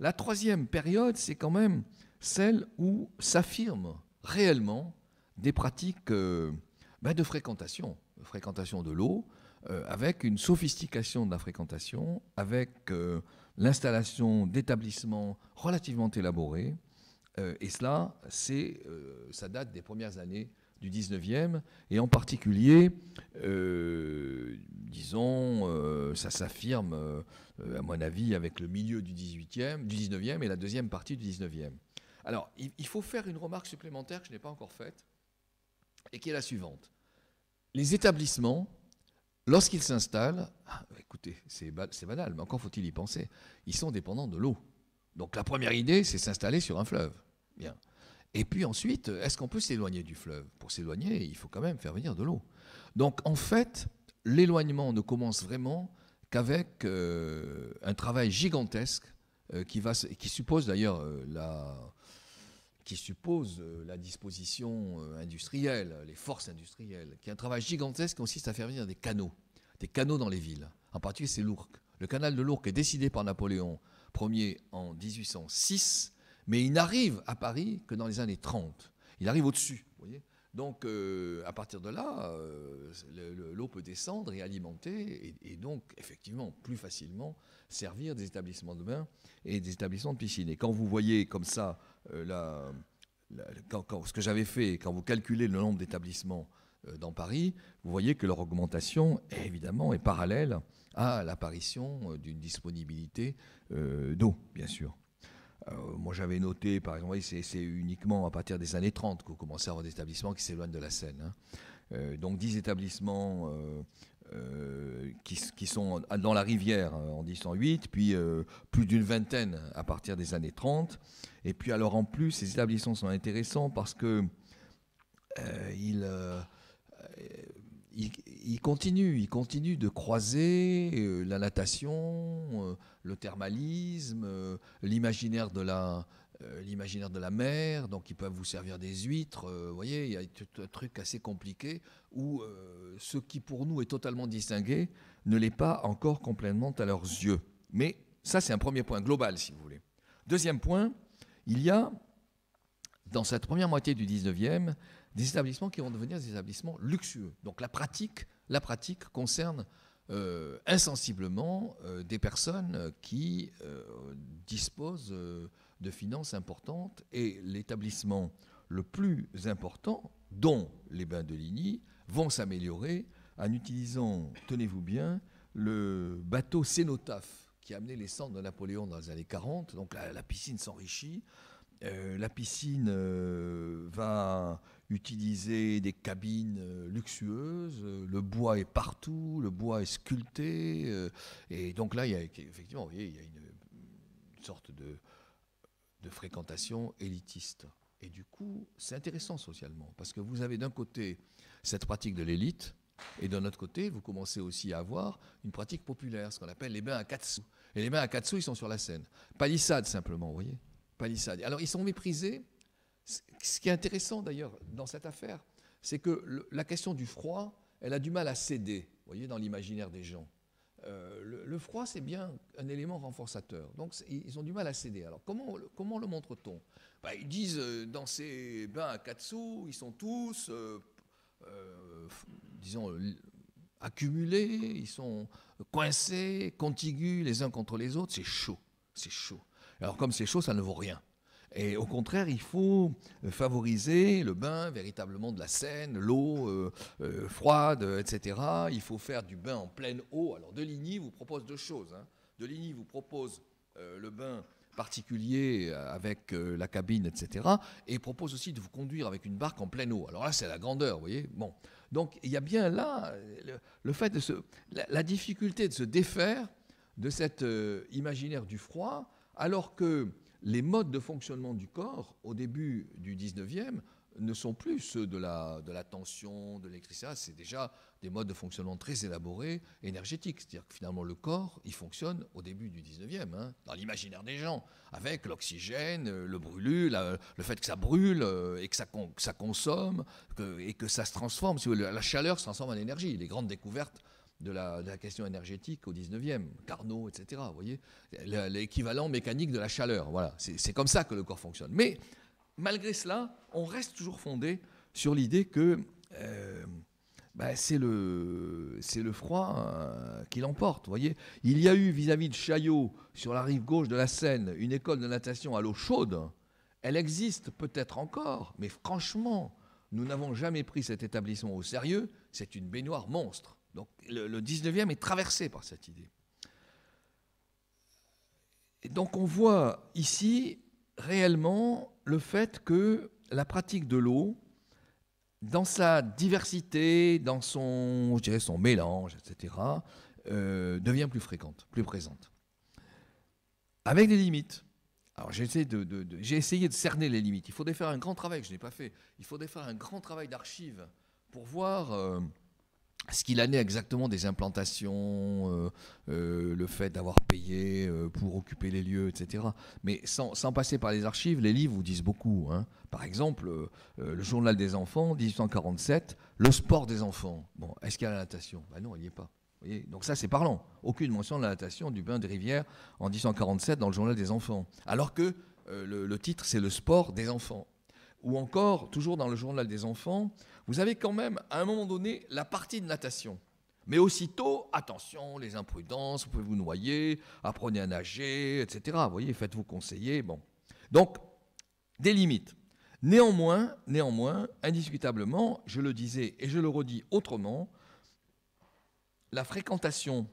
La troisième période, c'est quand même celle où s'affirment réellement des pratiques euh, bah, de fréquentation, fréquentation de l'eau, euh, avec une sophistication de la fréquentation, avec euh, l'installation d'établissements relativement élaborés. et cela, c'est, ça date des premières années du 19e, et en particulier, euh, disons, euh, ça s'affirme, euh, à mon avis, avec le milieu du, 18e, du 19e et la deuxième partie du 19e. Alors, il, faut faire une remarque supplémentaire que je n'ai pas encore faite, et qui est la suivante. Les établissements, lorsqu'ils s'installent, ah, écoutez, c'est banal, mais encore faut-il y penser, ils sont dépendants de l'eau. Donc la première idée, c'est s'installer sur un fleuve. Bien. Et puis ensuite, est-ce qu'on peut s'éloigner du fleuve Pour s'éloigner, il faut quand même faire venir de l'eau. Donc en fait, l'éloignement ne commence vraiment qu'avec euh, un travail gigantesque euh, qui, va, qui suppose d'ailleurs euh, la qui suppose la disposition industrielle, les forces industrielles, qui est un travail gigantesque qui consiste à faire venir des canaux, des canaux dans les villes. En particulier, c'est l'Ourcq. Le canal de l'Ourcq est décidé par Napoléon Ier en 1806 mais il n'arrive à Paris que dans les années 30. Il arrive au-dessus, donc, euh, à partir de là, euh, l'eau peut descendre et alimenter, et, donc, effectivement, plus facilement, servir des établissements de bain et des établissements de piscine. Et quand vous voyez comme ça euh, ce que j'avais fait, quand vous calculez le nombre d'établissements dans Paris, vous voyez que leur augmentation, évidemment, est parallèle à l'apparition d'une disponibilité d'eau, bien sûr. Euh, moi, j'avais noté, par exemple, c'est uniquement à partir des années 30 qu'on commençait à avoir des établissements qui s'éloignent de la Seine. Euh, donc, 10 établissements euh, qui, sont dans la rivière en 1808, puis plus d'une vingtaine à partir des années 30. Et puis, alors, en plus, ces établissements sont intéressants parce que ils il, il, continue, il continue de croiser euh, la natation, euh, le thermalisme, euh, l'imaginaire de la l'imaginaire de la mer, donc ils peuvent vous servir des huîtres, vous voyez, il y a tout un truc assez compliqué où ce qui pour nous est totalement distingué ne l'est pas encore complètement à leurs yeux. Mais ça c'est un premier point global si vous voulez. Deuxième point, il y a dans cette première moitié du 19e des établissements qui vont devenir des établissements luxueux. Donc la pratique, la pratique concerne euh, insensiblement euh, des personnes euh, qui disposent de finances importantes et l'établissement le plus important, dont les bains de Ligny, vont s'améliorer en utilisant, tenez-vous bien, le bateau Cénotaphe qui a amené les centres de Napoléon dans les années 40. Donc la piscine s'enrichit, la piscine va utiliser des cabines euh, luxueuses, euh, le bois est partout, le bois est sculpté, euh, et donc là, il y a, effectivement, vous voyez, il y a une, sorte de, de fréquentation élitiste. Et du coup, c'est intéressant socialement, parce que vous avez d'un côté cette pratique de l'élite, et d'un autre côté, vous commencez aussi à avoir une pratique populaire, ce qu'on appelle les bains à quatre sous. Et les bains à quatre sous, ils sont sur la scène. Palissade simplement, vous voyez Palissade. Alors, ils sont méprisés ce qui est intéressant d'ailleurs dans cette affaire, c'est que la question du froid, elle a du mal à céder, vous voyez, dans l'imaginaire des gens. Euh, le, froid, c'est bien un élément renforçateur. Donc, ils ont du mal à céder. Alors, comment, le montre-t-on bah, Ils disent, euh, dans ces bains à 4 ils sont tous, euh, disons, accumulés, ils sont coincés, contigus les uns contre les autres. C'est chaud, c'est chaud. Alors, comme c'est chaud, ça ne vaut rien. Et au contraire, il faut favoriser le bain véritablement de la Seine, l'eau euh, euh, froide, etc. Il faut faire du bain en pleine eau. Alors Deligny vous propose deux choses. Hein. Deligny vous propose euh, le bain particulier avec la cabine, etc. Et propose aussi de vous conduire avec une barque en pleine eau. Alors là, c'est la grandeur, vous voyez. Bon. Donc il y a bien là le, fait de la, la, difficulté de se défaire de cet imaginaire du froid, alors que les modes de fonctionnement du corps au début du 19e ne sont plus ceux de la, de la tension, de l'électricité. Ah, c'est déjà des modes de fonctionnement très élaborés, énergétiques. C'est-à-dire que finalement, le corps, il fonctionne au début du 19e, hein, dans l'imaginaire des gens, avec l'oxygène, euh, le brûlure, le fait que ça brûle euh, et que ça, consomme et que ça se transforme. La chaleur se transforme en énergie. Les grandes découvertes de la, question énergétique au 19e, Carnot, etc. voyez L'équivalent mécanique de la chaleur. Voilà, c'est comme ça que le corps fonctionne. Mais malgré cela, on reste toujours fondé sur l'idée que euh, bah, le c'est le, froid euh, qui l'emporte. voyez Il y a eu vis à -vis de Chaillot, sur la rive gauche de la Seine, une école de natation à l'eau chaude. Elle existe peut-être encore, mais franchement, nous n'avons jamais pris cet établissement au sérieux. C'est une baignoire monstre. Donc le, 19e est traversé par cette idée. Et donc on voit ici réellement le fait que la pratique de l'eau, dans sa diversité, dans son, son mélange, etc., euh, devient plus fréquente, plus présente. Avec des limites. Alors j'ai essayé de, essayé de cerner les limites. Il faudrait faire un grand travail, que je n'ai pas fait. Il faudrait faire un grand travail d'archives pour voir... Euh, ce qu'il en est exactement des implantations, euh, euh, le fait d'avoir payé euh, pour occuper les lieux, etc. Mais sans, passer par les archives, les livres vous disent beaucoup. Hein. Par exemple, le journal des enfants, 1847, le sport des enfants. Bon, est-ce qu'il y a la natation ben Non, il n'y est pas. Donc ça, c'est parlant. Aucune mention de la natation du bain des rivières, en 1847 dans le journal des enfants. Alors que le titre, c'est le sport des enfants ou encore, toujours dans le journal des enfants, vous avez quand même, à un moment donné, la partie de natation. Mais aussitôt, attention, les imprudences, vous pouvez vous noyer, apprenez à nager, etc. Vous voyez, faites-vous conseiller. Bon. Donc, des limites. Néanmoins, néanmoins, indiscutablement, je le disais et je le redis autrement, la fréquentation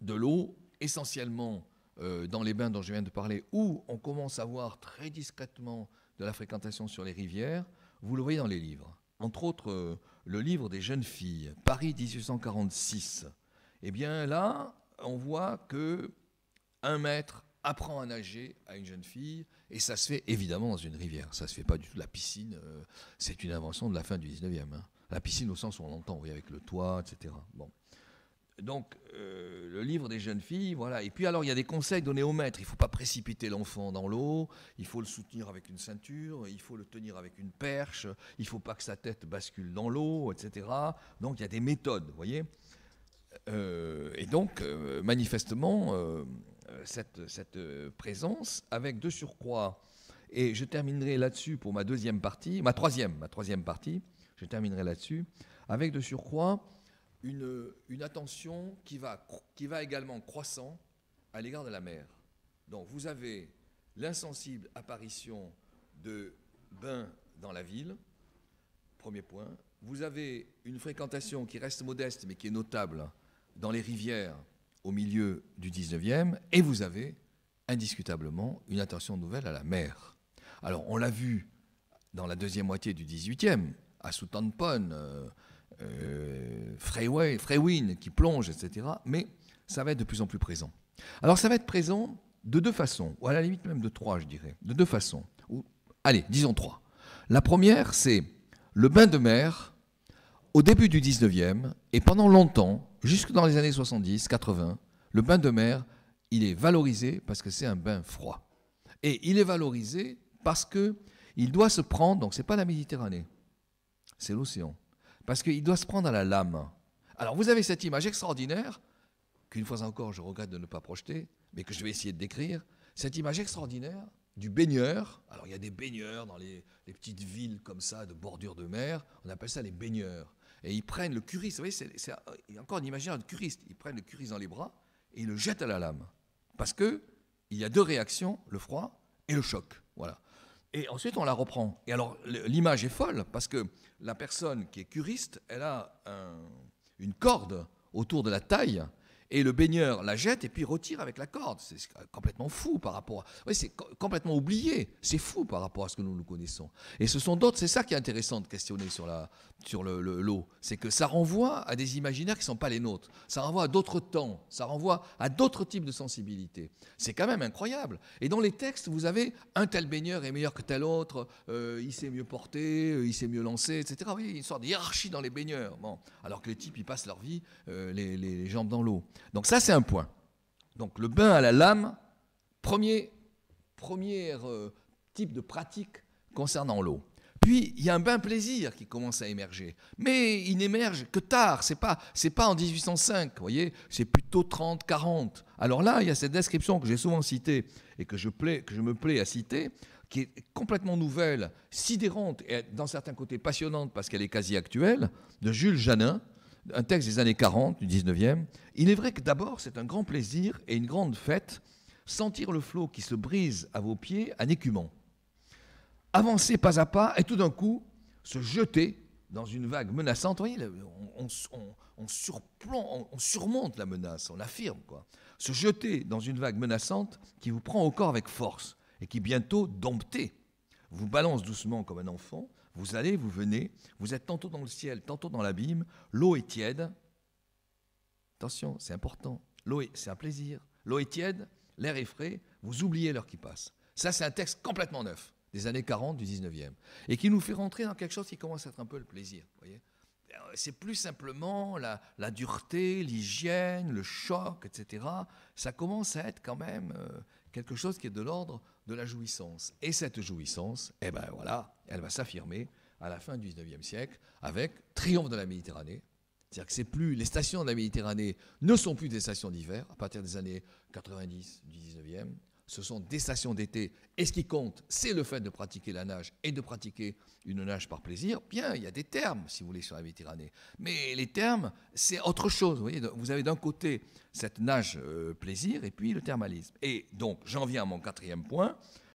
de l'eau, essentiellement euh, dans les bains dont je viens de parler, où on commence à voir très discrètement de la fréquentation sur les rivières, vous le voyez dans les livres. Entre autres, euh, le livre des jeunes filles, Paris 1846. Eh bien là, on voit que un maître apprend à nager à une jeune fille, et ça se fait évidemment dans une rivière. Ça se fait pas du tout. La piscine, euh, c'est une invention de la fin du 19e. Hein. La piscine au sens où on l'entend, oui, avec le toit, etc. Bon donc, euh, le livre des jeunes filles, voilà. Et puis, alors, il y a des conseils donnés au maître. Il ne faut pas précipiter l'enfant dans l'eau. Il faut le soutenir avec une ceinture. Il faut le tenir avec une perche. Il ne faut pas que sa tête bascule dans l'eau, etc. Donc, il y a des méthodes, vous voyez. Euh, et donc, euh, manifestement, cette, cette présence, avec de surcroît, et je terminerai là-dessus pour ma deuxième partie, ma troisième, ma troisième partie, je terminerai là-dessus, avec de surcroît une, attention qui va, qui va également croissant à l'égard de la mer. Donc vous avez l'insensible apparition de bains dans la ville, premier point. Vous avez une fréquentation qui reste modeste mais qui est notable dans les rivières au milieu du 19e, et vous avez indiscutablement une attention nouvelle à la mer. Alors on l'a vu dans la deuxième moitié du 18e, à Southampton, euh, euh Freyway, Freywin qui plonge, etc. Mais ça va être de plus en plus présent. Alors ça va être présent de deux façons, ou à la limite même de trois, je dirais. De deux façons. Ou, allez, disons trois. La première, c'est le bain de mer au début du 19e et pendant longtemps, jusque dans les années 70, 80, le bain de mer, il est valorisé parce que c'est un bain froid. Et il est valorisé parce que il doit se prendre, donc ce n'est pas la Méditerranée, c'est l'océan, parce qu'il doit se prendre à la lame. Alors vous avez cette image extraordinaire, qu'une fois encore je regrette de ne pas projeter, mais que je vais essayer de décrire, cette image extraordinaire du baigneur. Alors il y a des baigneurs dans les, petites villes comme ça, de bordure de mer, on appelle ça les baigneurs. Et ils prennent le curiste, vous voyez, c'est, encore une image de curiste, ils prennent le curiste dans les bras et ils le jettent à la lame. Parce que il y a deux réactions, le froid et le choc. Voilà. Et ensuite, on la reprend. Et alors, l'image est folle parce que la personne qui est curiste, elle a un, une corde autour de la taille et le baigneur la jette et puis retire avec la corde. C'est complètement fou par rapport. À... c'est complètement oublié. C'est fou par rapport à ce que nous nous connaissons. Et ce sont d'autres. C'est ça qui est intéressant de questionner sur sur le l'eau. c'est que ça renvoie à des imaginaires qui ne sont pas les nôtres. Ça renvoie à d'autres temps. Ça renvoie à d'autres types de sensibilités. C'est quand même incroyable. Et dans les textes, vous avez un tel baigneur est meilleur que tel autre. Euh, il s'est mieux porté, euh, il s'est mieux lancé, etc. Oui, il y une sorte de hiérarchie dans les baigneurs. Bon. alors que les types, ils passent leur vie euh, les, les jambes dans l'eau. Donc ça, c'est un point. Donc le bain à la lame, premier, premier euh, type de pratique concernant l'eau. Puis il y a un bain plaisir qui commence à émerger, mais il n'émerge que tard, c'est pas c'est pas en 1805, vous voyez, c'est plutôt 30 40. Alors là, il y a cette description que j'ai souvent citée et que je que je me plais à citer qui est complètement nouvelle, sidérante et dans certains côtés passionnante parce qu'elle est quasi actuelle de Jules Janin un texte des années 40, du 19e. Il est vrai que d'abord, c'est un grand plaisir et une grande fête, sentir le flot qui se brise à vos pieds en écumant. Avancer pas à pas et tout d'un coup, se jeter dans une vague menaçante. voyez, on, on, on, surmonte la menace, on l'affirme. Se jeter dans une vague menaçante qui vous prend au corps avec force et qui bientôt, domptée, vous balance doucement comme un enfant vous allez, vous venez, vous êtes tantôt dans le ciel, tantôt dans l'abîme, l'eau est tiède. Attention, c'est important. L'eau, c'est un plaisir. L'eau est tiède, l'air est frais, vous oubliez l'heure qui passe. Ça, c'est un texte complètement neuf, des années 40 du 19e, et qui nous fait rentrer dans quelque chose qui commence à être un peu le plaisir. Euh, c'est plus simplement la dureté, l'hygiène, le choc, etc. Ça commence à être quand même euh, quelque chose qui est de l'ordre de la jouissance. Et cette jouissance, eh ben voilà, elle va s'affirmer à la fin du 19e siècle avec Triomphe de la Méditerranée. C'est-à-dire que c'est plus les stations de la Méditerranée ne sont plus des stations d'hiver à partir des années 90 du 19e ce sont des stations d'été. Et ce qui compte, c'est le fait de pratiquer la nage et de pratiquer une nage par plaisir. Bien, il y a des termes, si vous voulez, sur la Méditerranée. Mais les termes, c'est autre chose. Vous, avez d'un côté cette nage euh, plaisir et puis le thermalisme. Et donc, j'en viens à mon quatrième point,